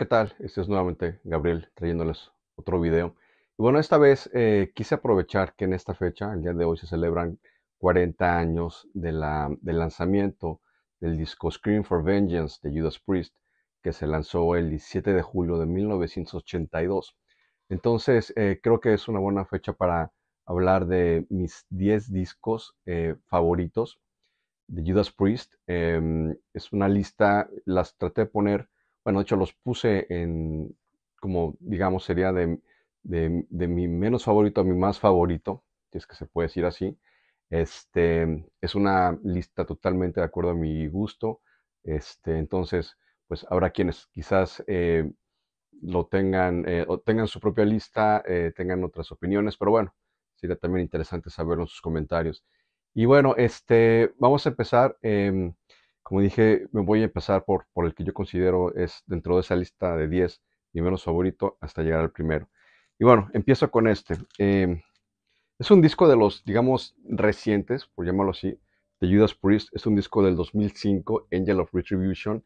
¿qué tal? Este es nuevamente Gabriel trayéndoles otro video. Y bueno, esta vez eh, quise aprovechar que en esta fecha, el día de hoy, se celebran 40 años de la, del lanzamiento del disco Scream for Vengeance de Judas Priest, que se lanzó el 17 de julio de 1982. Entonces, eh, creo que es una buena fecha para hablar de mis 10 discos eh, favoritos de Judas Priest. Em, es una lista, las traté de poner bueno, de hecho los puse en, como digamos, sería de, mi menos favorito a mi más favorito, si es que se puede decir así. Este, es una lista totalmente de acuerdo a mi gusto. Este, entonces, pues habrá quienes quizás eh, lo tengan, eh, o tengan su propia lista, eh, tengan otras opiniones, pero bueno, sería también interesante saberlo en sus comentarios. Y bueno, este, vamos a empezar. Em, como dije, me voy a empezar por, por el que yo considero es dentro de esa lista de 10 mi menos favorito hasta llegar al primero. Y bueno, empiezo con este. Em, es un disco de los, digamos, recientes, por llamarlo así, de Judas Priest. Es un disco del 2005, Angel of Retribution.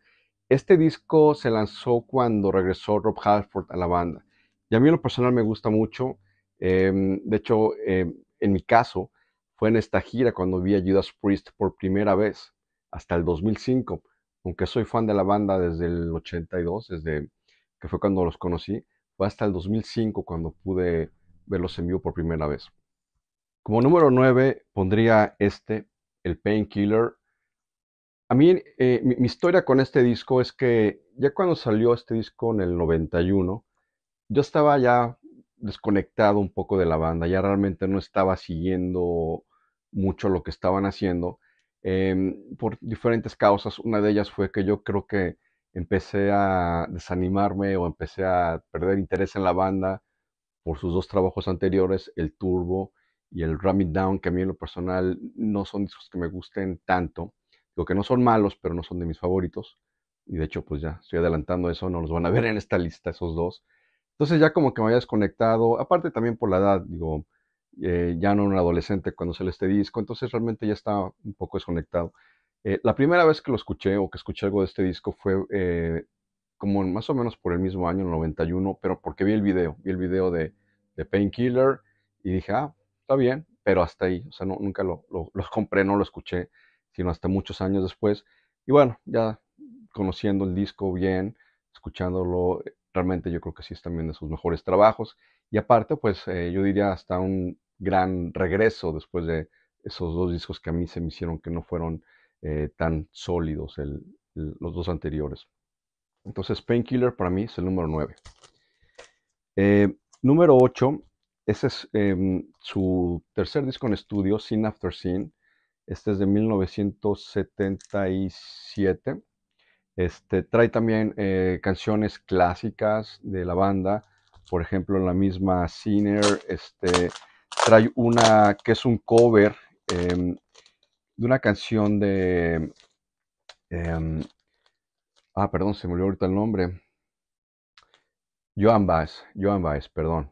Este disco se lanzó cuando regresó Rob Halford a la banda. Y a mí en lo personal me gusta mucho. Em, de hecho, em, en mi caso, fue en esta gira cuando vi a Judas Priest por primera vez hasta el 2005. Aunque soy fan de la banda desde el 82, desde que fue cuando los conocí, fue hasta el 2005 cuando pude verlos en vivo por primera vez. Como número 9 pondría este, el Painkiller. A mí, eh, mi, mi, historia con este disco es que ya cuando salió este disco en el 91, yo estaba ya desconectado un poco de la banda, ya realmente no estaba siguiendo mucho lo que estaban haciendo. Em, por diferentes causas. Una de ellas fue que yo creo que empecé a desanimarme o empecé a perder interés en la banda por sus dos trabajos anteriores, el Turbo y el Ram Down, que a mí en lo personal no son discos que me gusten tanto. Digo que no son malos, pero no son de mis favoritos. Y de hecho, pues ya estoy adelantando eso, no los van a ver en esta lista esos dos. Entonces ya como que me había desconectado, aparte también por la edad, digo, eh, ya no un adolescente cuando sale este disco, entonces realmente ya estaba un poco desconectado. Eh, la primera vez que lo escuché o que escuché algo de este disco fue eh, como más o menos por el mismo año, el 91, pero porque vi el video, vi el video de, Painkiller y dije, ah, está bien, pero hasta ahí, o sea, no, nunca lo, los compré, no lo escuché, sino hasta muchos años después. Y bueno, ya conociendo el disco bien, escuchándolo, realmente yo creo que sí es también de sus mejores trabajos. Y aparte, pues yo diría hasta un gran regreso después de esos dos discos que a mí se me hicieron que no fueron eh, tan sólidos los dos anteriores. Entonces Painkiller para mí es el número 9. Eh, número 8, ese es em, su tercer disco en estudio, Sin After Sin. Este es de 1977. Este, trae también eh, canciones clásicas de la banda, por ejemplo, la misma Sinner, este, trae una que es un cover em, de una canción de... Em, ah, perdón, se me olvidó ahorita el nombre. Joan Baez, Joan Baez, perdón.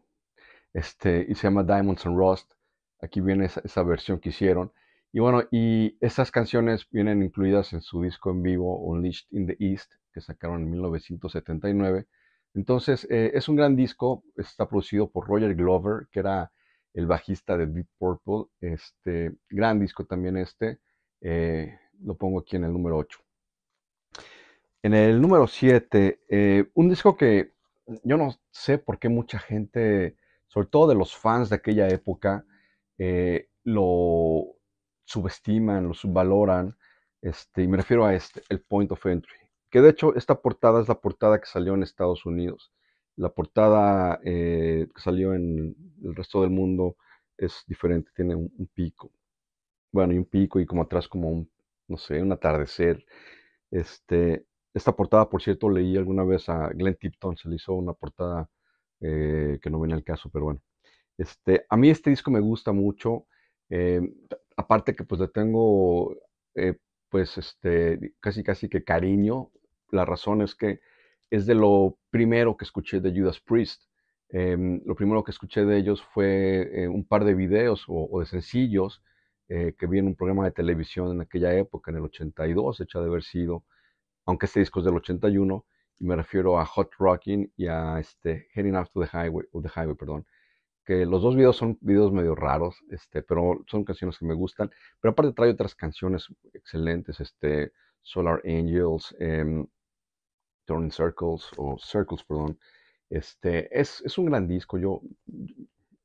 Este, y se llama Diamonds and Rust. Aquí viene esa, versión que hicieron. Y bueno, y estas canciones vienen incluidas en su disco en vivo, Unleashed in the East, que sacaron en 1979. Entonces, eh, es un gran disco, está producido por Roger Glover, que era el bajista de Deep Purple. Este, gran disco también este. Eh, lo pongo aquí en el número 8. En el número 7, eh, un disco que yo no sé por qué mucha gente, sobre todo de los fans de aquella época, eh, lo subestiman, lo subvaloran. Este, y me refiero a este, el Point of Entry. Que de hecho esta portada es la portada que salió en Estados Unidos. La portada que salió en el resto del mundo es diferente, tiene un, pico. Bueno, y un pico y como atrás como un, no sé, un atardecer. Este, esta portada, por cierto, leí alguna vez a Glenn Tipton, se le hizo una portada eh, que no venía al caso, pero bueno. Este, a mí este disco me gusta mucho, eh, aparte que pues le tengo eh, pues este, casi casi que cariño, la razón es que es de lo primero que escuché de Judas Priest. Em, lo primero que escuché de ellos fue eh, un par de videos o, de sencillos eh, que vi en un programa de televisión en aquella época, en el 82, hecha de haber sido, aunque este disco es del 81, y me refiero a Hot Rocking y a este, Heading After the Highway, o the Highway, perdón, que los dos videos son videos medio raros, este, pero son canciones que me gustan, pero aparte trae otras canciones excelentes, este, Solar Angels, em, Turning Circles, o Circles, perdón, este, es, un gran disco. Yo,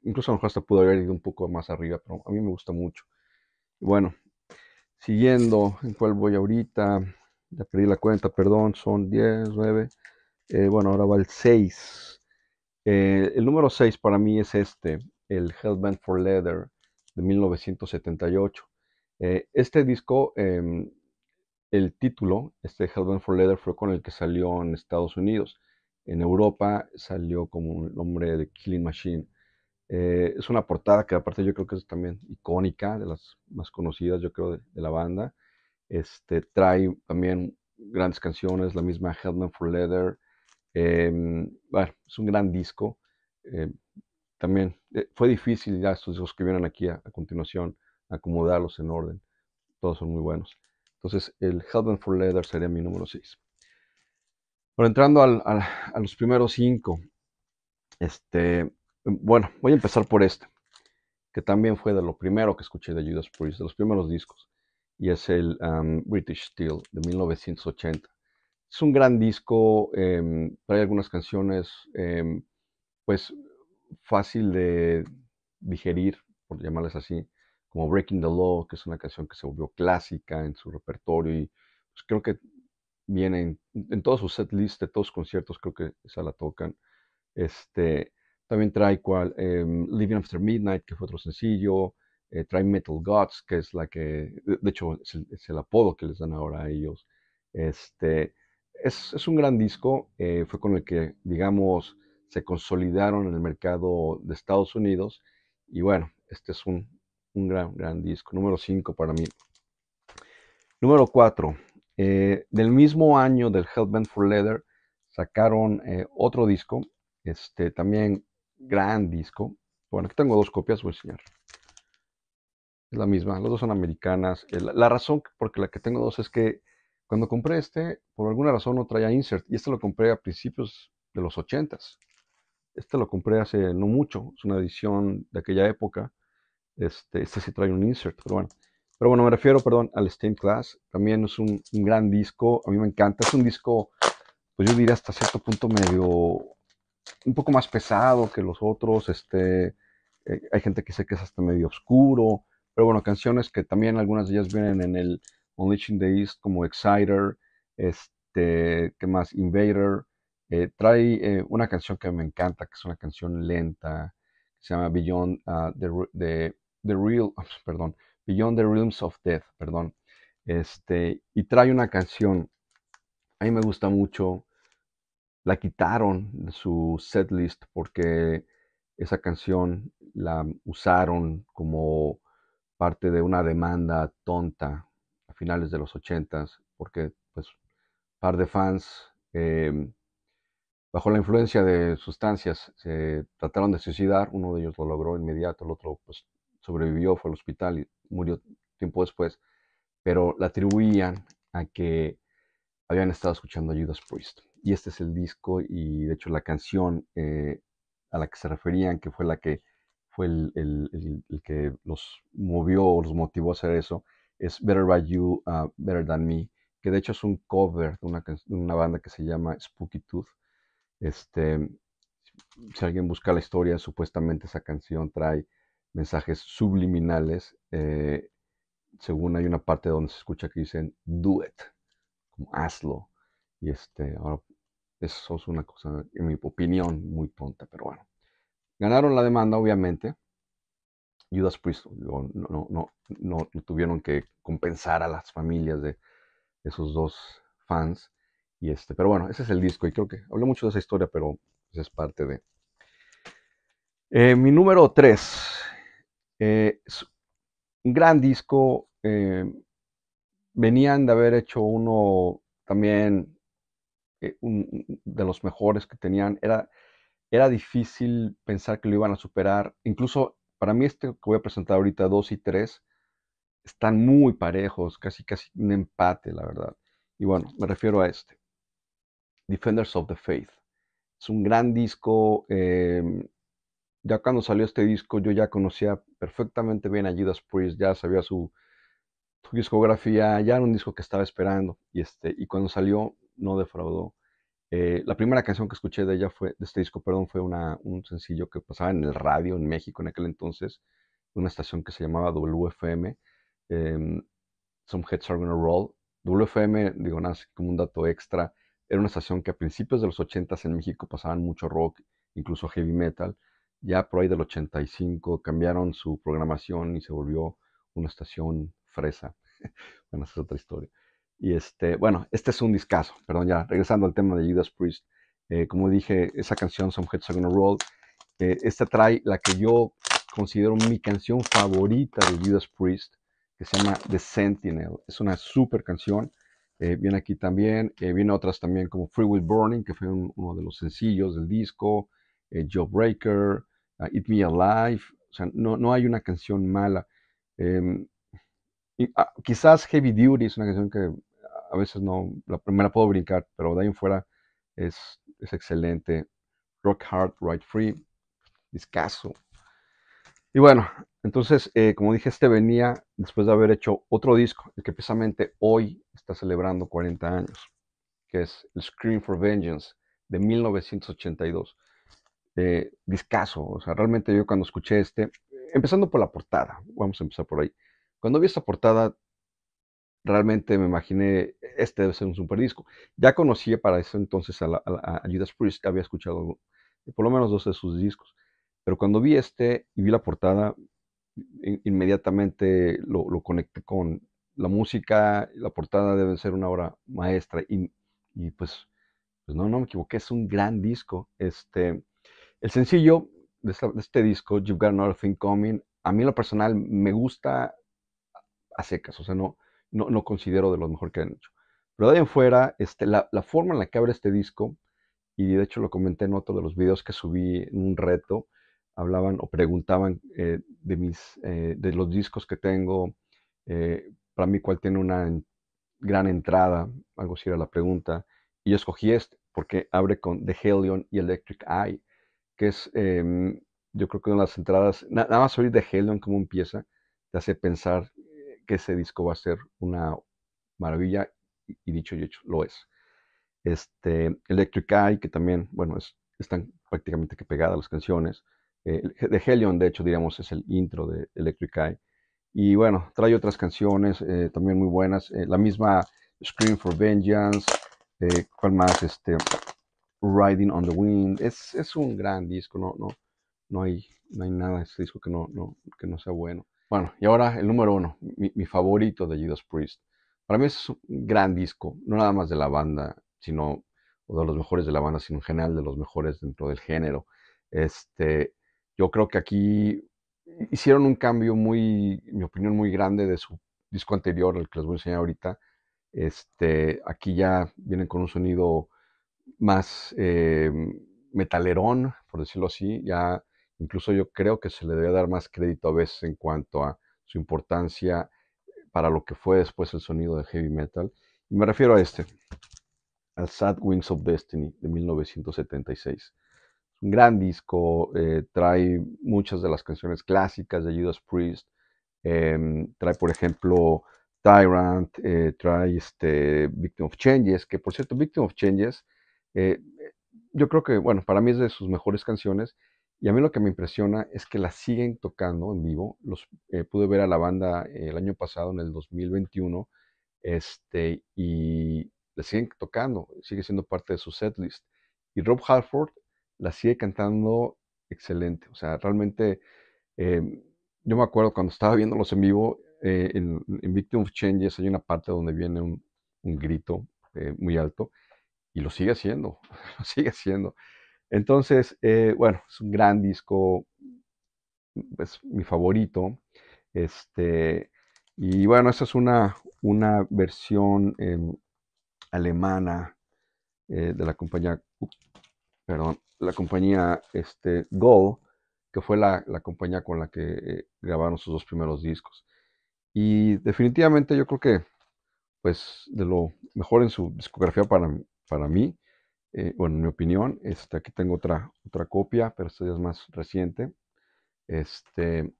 incluso a hasta pudo haber ido un poco más arriba, pero a mí me gusta mucho. Bueno, siguiendo, ¿en cuál voy ahorita? Ya perdí la cuenta, perdón, son 10, 9. Eh, bueno, ahora va el 6. Eh, el número 6 para mí es este, el Hellbent for Leather de 1978. Eh, este disco, em, el título, este Hellbent for Leather, fue con el que salió en Estados Unidos. En Europa salió como el nombre de Killing Machine. Eh, es una portada que aparte yo creo que es también icónica, de las más conocidas yo creo de, la banda. Este, trae también grandes canciones, la misma Hellman for Leather. Em, es un gran disco. Eh, también eh, fue difícil ya estos discos que vienen aquí a, a, continuación, acomodarlos en orden. Todos son muy buenos. Entonces, el Hellman for Leather sería mi número 6 por entrando a los primeros cinco, este, bueno, voy a empezar por este, que también fue de lo primero que escuché de Judas Priest, de los primeros discos, y es el um, British Steel de 1980. Es un gran disco, eh, trae algunas canciones, em, pues fácil de digerir, por llamarlas así, como Breaking the Law, que es una canción que se volvió clásica en su repertorio y pues, creo que viene en, todos sus set de todos los conciertos, creo que esa la tocan. Este, también trae cual, em, Living After Midnight, que fue otro sencillo. Eh, trae Metal Gods, que es la que, de, hecho, es el, apodo que les dan ahora a ellos. Este, es, un gran disco, eh, fue con el que, digamos, se consolidaron en el mercado de Estados Unidos. Y bueno, este es un, un gran, gran disco. Número 5 para mí. Número 4. Eh, del mismo año del Hellbent for Leather sacaron eh, otro disco, este también gran disco. Bueno, aquí tengo dos copias, voy a enseñar. Es la misma, los dos son americanas. Eh, la, razón porque la que tengo dos es que cuando compré este, por alguna razón no traía insert. Y este lo compré a principios de los 80s. Este lo compré hace no mucho. Es una edición de aquella época. Este, este sí trae un insert, pero bueno. Pero bueno, me refiero, perdón, al Steam Class. También es un, gran disco. A mí me encanta. Es un disco, pues yo diría hasta cierto punto medio, un poco más pesado que los otros. Este, eh, hay gente que sé que es hasta medio oscuro. Pero bueno, canciones que también algunas de ellas vienen en el Unleashing the East como Exciter, este, ¿qué más? Invader. Eh, trae eh, una canción que me encanta, que es una canción lenta, que se llama Beyond ah, the, the, the, Real, perdón, Beyond the Realms of Death, perdón. Este, y trae una canción, a mí me gusta mucho, la quitaron de su setlist porque esa canción la usaron como parte de una demanda tonta a finales de los ochentas, porque pues par de fans em, bajo la influencia de sustancias se trataron de suicidar, uno de ellos lo logró inmediato, el otro pues sobrevivió, fue al hospital y murió tiempo después, pero la atribuían a que habían estado escuchando a Judas Priest. Y este es el disco y de hecho la canción eh, a la que se referían, que fue la que fue el, que los movió o los motivó a hacer eso, es Better By You, uh, Better Than Me, que de hecho es un cover de una, una banda que se llama Spooky Tooth. Este, si alguien busca la historia, supuestamente esa canción trae mensajes subliminales. Eh, según hay una parte donde se escucha que dicen do it, como hazlo. Y este, ahora, eso es una cosa, en mi opinión, muy tonta, pero bueno. Ganaron la demanda, obviamente. Judas Priest no, no, tuvieron que compensar a las familias de esos dos fans. Y este, pero bueno, ese es el disco y creo que hablé mucho de esa historia, pero esa pues, es parte de... Eh, mi número 3 es eh, un gran disco. Eh, venían de haber hecho uno también eh, de los mejores que tenían. Era, era difícil pensar que lo iban a superar. Incluso para mí este que voy a presentar ahorita, dos y tres están muy parejos, casi casi un empate, la verdad. Y bueno, me refiero a este. Defenders of the Faith. Es un gran disco, ya cuando salió este disco, yo ya conocía perfectamente bien a Judas Priest, ya sabía su, discografía, ya era un disco que estaba esperando. Y, este, y cuando salió, no defraudó. Eh, la primera canción que escuché de ella fue, de este disco, perdón, fue un sencillo que pasaba en el radio en México en aquel entonces, una estación que se llamaba WFM, em, Some Heads Are Gonna Roll. WFM, digo nada, como un dato extra, era una estación que a principios de los 80 s en México pasaban mucho rock, incluso heavy metal, ya por ahí del 85 cambiaron su programación y se volvió una estación fresa. bueno, esa es otra historia. Y este, bueno, este es un discazo, perdón, ya regresando al tema de Judas Priest. Eh, como dije, esa canción, Some Heads Are Gonna Roll, eh, esta trae la que yo considero mi canción favorita de Judas Priest, que se llama The Sentinel. Es una super canción. Eh, viene aquí también, viene otras también como Free Will Burning, que fue uno de los sencillos del disco. Eh, Breaker, Eat Me Alive, o sea, no, hay una canción mala. Em, ah, quizás Heavy Duty es una canción que a veces no, la primera puedo brincar, pero de ahí en fuera es, excelente. Rock Hard, Ride Free, escaso. Y bueno, entonces, eh, como dije, este venía después de haber hecho otro disco, el que precisamente hoy está celebrando 40 años, que es Scream for Vengeance de 1982. Este, discaso. O sea, realmente yo cuando escuché este, empezando por la portada, vamos a empezar por ahí. Cuando vi esta portada, realmente me imaginé, este debe ser un super disco. Ya conocía para ese entonces a, Judas Priest, había escuchado por lo menos dos de sus discos. Pero cuando vi este y vi la portada, inmediatamente lo, conecté con la música, la portada debe ser una obra maestra. Y, y pues, pues, no, no me equivoqué, es un gran disco. Este, el sencillo de este, disco, You've Got Another Thing Coming, a mí en lo personal me gusta a secas, o sea, no, no, considero de lo mejor que han hecho. Pero de ahí en fuera, este, la, forma en la que abre este disco, y de hecho lo comenté en otro de los videos que subí en un reto, hablaban o preguntaban eh, de, mis, eh, de los discos que tengo, eh, para mí cuál tiene una gran entrada, algo así era la pregunta, y yo escogí este, porque abre con The Helion y Electric Eye, que es, em, yo creo que una de las entradas, nada más oír de Helion como empieza, te hace pensar eh, que ese disco va a ser una maravilla, y, dicho y hecho, lo es. Este, Electric Eye, que también, bueno, es, están prácticamente que pegadas las canciones. Eh, de Helion, de hecho, diríamos, es el intro de Electric Eye. Y bueno, trae otras canciones eh, también muy buenas. la misma Scream for Vengeance, ¿cuál más? Este, Riding on the Wind. Es, un gran disco, no, no, no, hay, no hay nada de este disco que no, que no sea bueno. Bueno, y ahora el número uno, mi, favorito de Judas Priest. Para mí es un gran disco, no nada más de la banda, sino, o de los mejores de la banda, sino en general de los mejores dentro del género. Este, yo creo que aquí hicieron un cambio muy, mi opinión, muy grande de su disco anterior, el que les voy a enseñar ahorita. Este, aquí ya vienen con un sonido más eh, metalerón, por decirlo así, ya incluso yo creo que se le debe dar más crédito a veces en cuanto a su importancia para lo que fue después el sonido de heavy metal. me refiero a este, al Sad Wings of Destiny de 1976. Es un gran disco, eh, trae muchas de las canciones clásicas de Judas Priest, em, trae por ejemplo Tyrant, eh, trae este Victim of Changes, que por cierto Victim of Changes eh, yo creo que, bueno, para mí es de sus mejores canciones. Y a mí lo que me impresiona es que la siguen tocando en vivo. Los, eh, pude ver a la banda el año pasado, en el 2021, este, y la siguen tocando, sigue siendo parte de su setlist. Y Rob Halford la sigue cantando excelente. O sea, realmente, em, yo me acuerdo cuando estaba viéndolos en vivo, eh, en, Victim of Changes hay una parte donde viene un grito muy alto y lo sigue haciendo, lo sigue haciendo. Entonces, eh, bueno, es un gran disco, es mi favorito. Este, y bueno, esta es una, una versión em, alemana eh, de la compañía, perdón, la compañía este, Gold, que fue la, la compañía con la que eh, grabaron sus dos primeros discos. Y definitivamente yo creo que, pues, de lo mejor en su discografía para, para mí, bueno, eh, mi opinión, este, aquí tengo otra, otra copia, pero esta ya es más reciente. Este,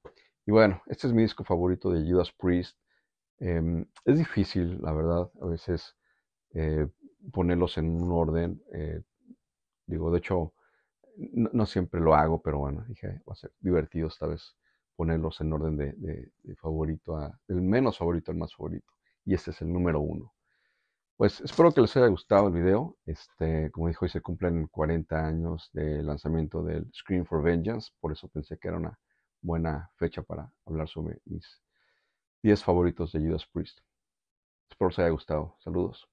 y bueno, este es mi disco favorito de Judas Priest. Em, es difícil, la verdad, a veces eh, ponerlos en un orden. Eh, digo, de hecho, no, siempre lo hago, pero bueno, dije, va a ser divertido esta vez ponerlos en orden de, favorito a, del menos favorito al más favorito. Y este es el número uno. Pues espero que les haya gustado el video. Este, como dijo, hoy se cumplen 40 años del lanzamiento del Scream for Vengeance, por eso pensé que era una buena fecha para hablar sobre mis 10 favoritos de Judas Priest. Espero les haya gustado. Saludos.